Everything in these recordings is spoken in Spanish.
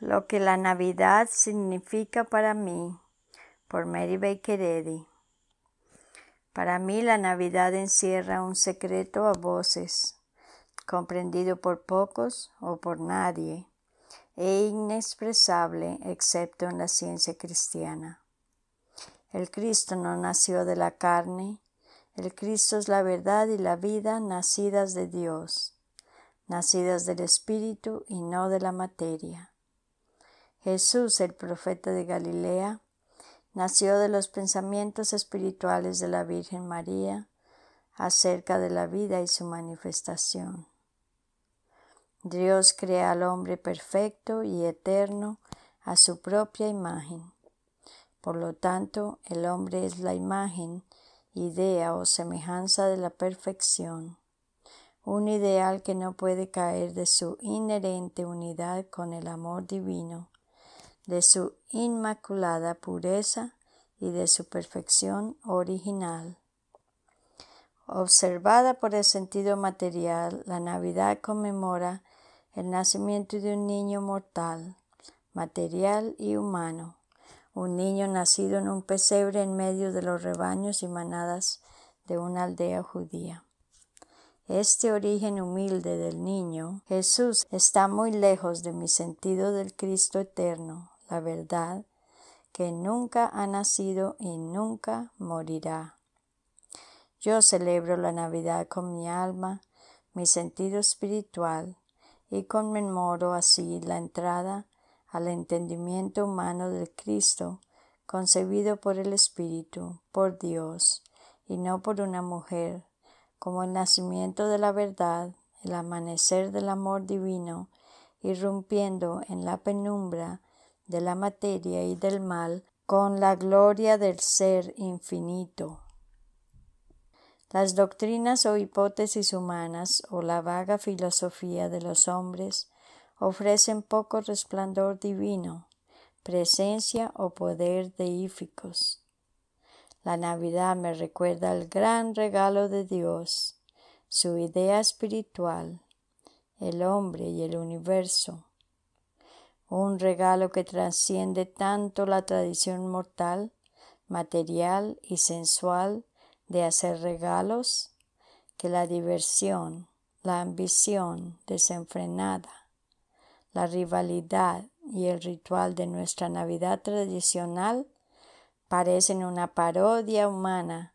lo que la Navidad significa para mí, por Mary Baker Eddy. Para mí la Navidad encierra un secreto a voces, comprendido por pocos o por nadie, e inexpresable excepto en la ciencia cristiana. El Cristo no nació de la carne, el Cristo es la verdad y la vida nacidas de Dios, nacidas del Espíritu y no de la materia. Jesús, el profeta de Galilea, nació de los pensamientos espirituales de la Virgen María acerca de la vida y su manifestación. Dios crea al hombre perfecto y eterno a su propia imagen. Por lo tanto, el hombre es la imagen, idea o semejanza de la perfección, un ideal que no puede caer de su inherente unidad con el amor divino de su inmaculada pureza y de su perfección original. Observada por el sentido material, la Navidad conmemora el nacimiento de un niño mortal, material y humano, un niño nacido en un pesebre en medio de los rebaños y manadas de una aldea judía. Este origen humilde del niño, Jesús, está muy lejos de mi sentido del Cristo eterno, la verdad, que nunca ha nacido y nunca morirá. Yo celebro la Navidad con mi alma, mi sentido espiritual, y conmemoro así la entrada al entendimiento humano del Cristo, concebido por el Espíritu, por Dios, y no por una mujer, como el nacimiento de la verdad, el amanecer del amor divino, irrumpiendo en la penumbra de la materia y del mal con la gloria del ser infinito. Las doctrinas o hipótesis humanas o la vaga filosofía de los hombres ofrecen poco resplandor divino, presencia o poder deíficos. La Navidad me recuerda el gran regalo de Dios, su idea espiritual, el hombre y el universo un regalo que trasciende tanto la tradición mortal, material y sensual de hacer regalos, que la diversión, la ambición desenfrenada, la rivalidad y el ritual de nuestra Navidad tradicional parecen una parodia humana,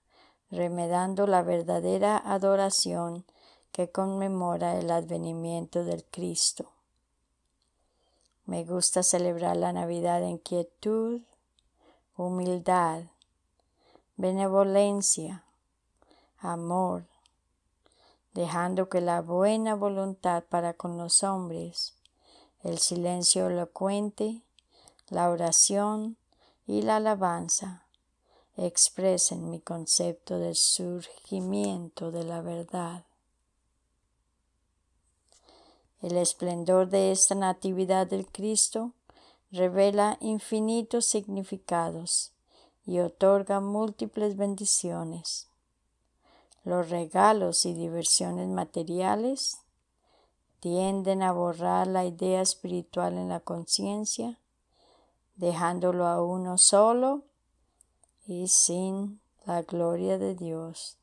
remedando la verdadera adoración que conmemora el advenimiento del Cristo. Me gusta celebrar la Navidad en quietud, humildad, benevolencia, amor, dejando que la buena voluntad para con los hombres, el silencio elocuente, la oración y la alabanza expresen mi concepto del surgimiento de la verdad. El esplendor de esta Natividad del Cristo revela infinitos significados y otorga múltiples bendiciones. Los regalos y diversiones materiales tienden a borrar la idea espiritual en la conciencia, dejándolo a uno solo y sin la gloria de Dios.